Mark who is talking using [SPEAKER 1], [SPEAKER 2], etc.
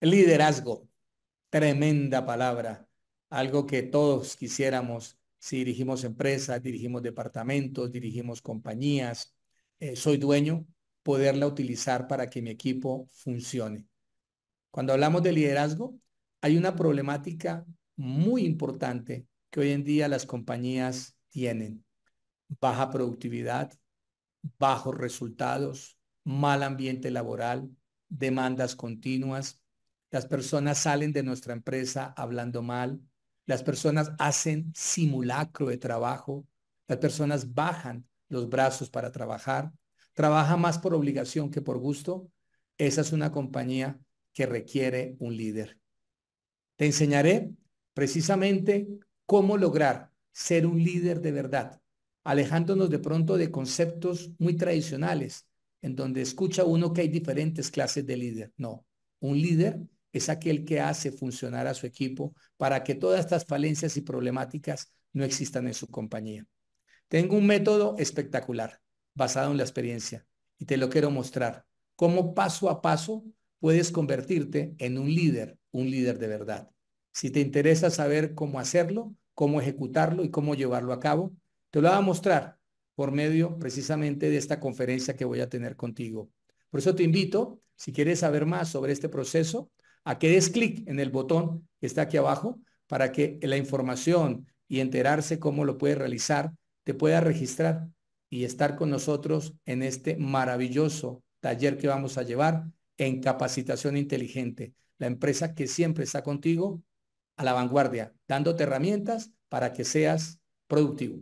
[SPEAKER 1] Liderazgo, tremenda palabra, algo que todos quisiéramos si dirigimos empresas, dirigimos departamentos, dirigimos compañías, eh, soy dueño, poderla utilizar para que mi equipo funcione. Cuando hablamos de liderazgo, hay una problemática muy importante que hoy en día las compañías tienen. Baja productividad, bajos resultados, mal ambiente laboral, demandas continuas, las personas salen de nuestra empresa hablando mal. Las personas hacen simulacro de trabajo. Las personas bajan los brazos para trabajar. Trabaja más por obligación que por gusto. Esa es una compañía que requiere un líder. Te enseñaré precisamente cómo lograr ser un líder de verdad, alejándonos de pronto de conceptos muy tradicionales, en donde escucha uno que hay diferentes clases de líder. No, un líder es aquel que hace funcionar a su equipo para que todas estas falencias y problemáticas no existan en su compañía. Tengo un método espectacular basado en la experiencia y te lo quiero mostrar. Cómo paso a paso puedes convertirte en un líder, un líder de verdad. Si te interesa saber cómo hacerlo, cómo ejecutarlo y cómo llevarlo a cabo, te lo voy a mostrar por medio precisamente de esta conferencia que voy a tener contigo. Por eso te invito, si quieres saber más sobre este proceso, a que des clic en el botón que está aquí abajo para que la información y enterarse cómo lo puede realizar, te pueda registrar y estar con nosotros en este maravilloso taller que vamos a llevar en capacitación inteligente, la empresa que siempre está contigo a la vanguardia, dándote herramientas para que seas productivo.